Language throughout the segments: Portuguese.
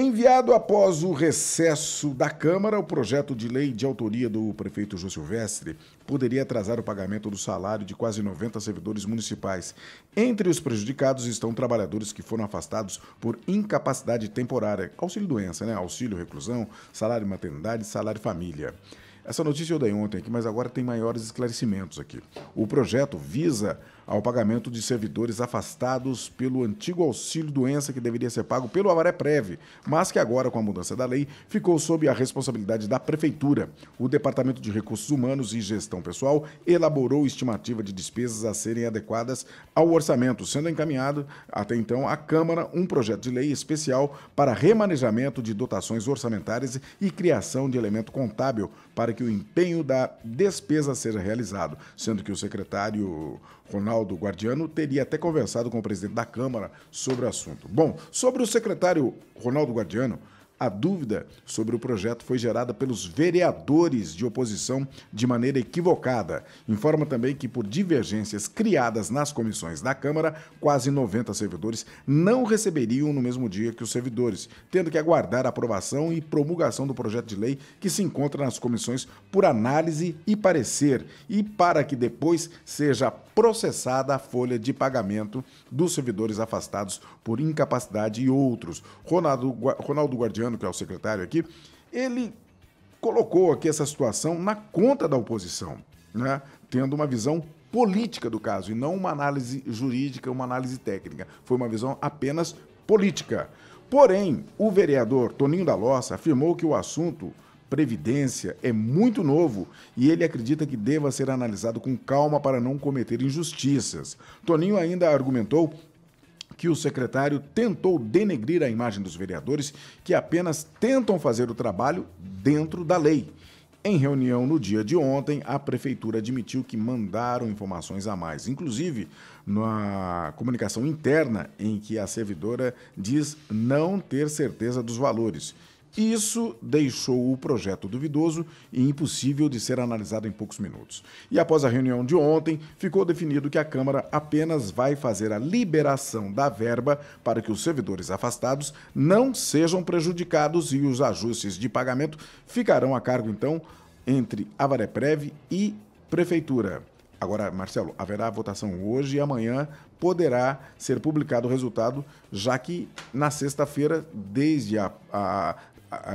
Enviado após o recesso da Câmara, o projeto de lei de autoria do prefeito José Silvestre poderia atrasar o pagamento do salário de quase 90 servidores municipais. Entre os prejudicados estão trabalhadores que foram afastados por incapacidade temporária, auxílio doença, né? auxílio reclusão, salário maternidade, salário família. Essa notícia eu dei ontem aqui, mas agora tem maiores esclarecimentos aqui. O projeto visa ao pagamento de servidores afastados pelo antigo auxílio doença que deveria ser pago pelo Avaré Preve, mas que agora, com a mudança da lei, ficou sob a responsabilidade da Prefeitura. O Departamento de Recursos Humanos e Gestão Pessoal elaborou estimativa de despesas a serem adequadas ao orçamento, sendo encaminhado até então à Câmara um projeto de lei especial para remanejamento de dotações orçamentárias e criação de elemento contábil para que que o empenho da despesa seja realizado, sendo que o secretário Ronaldo Guardiano teria até conversado com o presidente da Câmara sobre o assunto. Bom, sobre o secretário Ronaldo Guardiano, a dúvida sobre o projeto foi gerada pelos vereadores de oposição de maneira equivocada. Informa também que, por divergências criadas nas comissões da Câmara, quase 90 servidores não receberiam no mesmo dia que os servidores, tendo que aguardar a aprovação e promulgação do projeto de lei que se encontra nas comissões por análise e parecer, e para que depois seja processada a folha de pagamento dos servidores afastados por incapacidade e outros. Ronaldo, Ronaldo Guardiano Caetano, que é o secretário aqui, ele colocou aqui essa situação na conta da oposição, né? tendo uma visão política do caso e não uma análise jurídica, uma análise técnica. Foi uma visão apenas política. Porém, o vereador Toninho da Lossa afirmou que o assunto previdência é muito novo e ele acredita que deva ser analisado com calma para não cometer injustiças. Toninho ainda argumentou que o secretário tentou denegrir a imagem dos vereadores que apenas tentam fazer o trabalho dentro da lei. Em reunião no dia de ontem, a prefeitura admitiu que mandaram informações a mais, inclusive na comunicação interna em que a servidora diz não ter certeza dos valores. Isso deixou o projeto duvidoso e impossível de ser analisado em poucos minutos. E após a reunião de ontem, ficou definido que a Câmara apenas vai fazer a liberação da verba para que os servidores afastados não sejam prejudicados e os ajustes de pagamento ficarão a cargo, então, entre Avareprev e Prefeitura. Agora, Marcelo, haverá votação hoje e amanhã poderá ser publicado o resultado, já que na sexta-feira, desde a, a,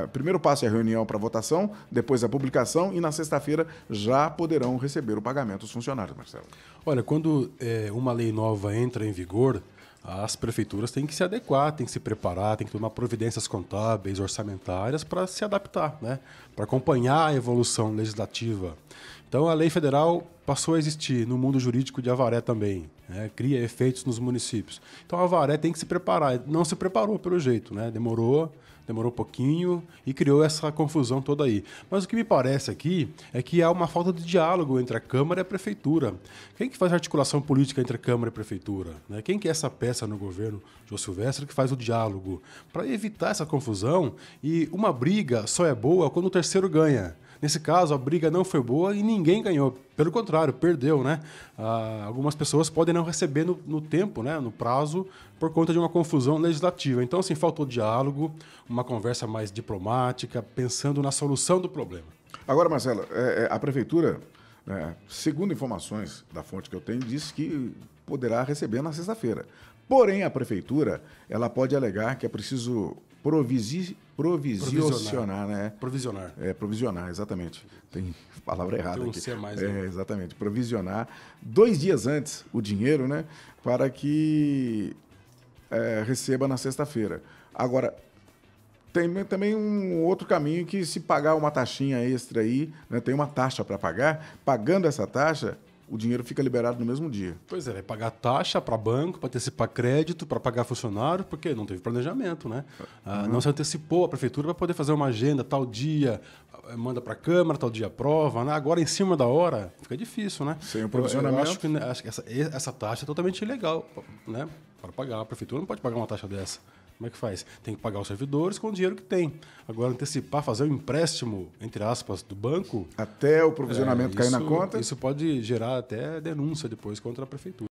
o primeiro passo é a reunião para votação, depois a publicação e na sexta-feira já poderão receber o pagamento os funcionários, Marcelo. Olha, quando é, uma lei nova entra em vigor, as prefeituras têm que se adequar, têm que se preparar, têm que tomar providências contábeis, orçamentárias para se adaptar, né? para acompanhar a evolução legislativa. Então, a lei federal passou a existir no mundo jurídico de Avaré também, né? cria efeitos nos municípios. Então Avaré tem que se preparar, não se preparou pelo jeito, né? demorou, demorou um pouquinho e criou essa confusão toda aí. Mas o que me parece aqui é que há uma falta de diálogo entre a Câmara e a Prefeitura. Quem que faz a articulação política entre a Câmara e a Prefeitura? Né? Quem que é essa peça no governo, João Silvestre, que faz o diálogo? Para evitar essa confusão e uma briga só é boa quando o terceiro ganha. Nesse caso, a briga não foi boa e ninguém ganhou. Pelo contrário, perdeu, né? Ah, algumas pessoas podem não receber no, no, tempo, né? No prazo, por conta de uma confusão legislativa. Então, assim, faltou diálogo, uma conversa mais diplomática, pensando na solução do problema. Agora, Marcelo, é, é a prefeitura, é, segundo informações da fonte que eu tenho, disse que poderá receber na sexta-feira. Porém, a prefeitura ela pode alegar que é preciso provisi, provisionar, né? Provisionar. É, provisionar, exatamente. Tem palavra errada Tem um aqui. mais, é, né? é, exatamente. Provisionar dois dias antes o dinheiro, né? Para que é, receba na sexta-feira. Agora, tem também um outro caminho que se pagar uma taxinha extra aí, né, tem uma taxa para pagar, pagando essa taxa, o dinheiro fica liberado no mesmo dia. Pois é, vai né? pagar taxa para banco, para antecipar crédito, para pagar funcionário, porque não teve planejamento, né? Ah, Não se antecipou a prefeitura para poder fazer uma agenda tal dia, ah, manda para a Câmara, tal dia aprova. Né? Agora, em cima da hora, fica difícil, né? Sem o provisionamento. Eu, acho que, né, acho que essa, essa taxa é totalmente ilegal, né? Para pagar. A prefeitura não pode pagar uma taxa dessa. Como é que faz? Tem que pagar os servidores com o dinheiro que tem. Agora, antecipar, fazer um empréstimo, entre aspas, do banco. Até o provisionamento é, isso, cair na conta. Isso pode gerar até denúncia depois contra a prefeitura.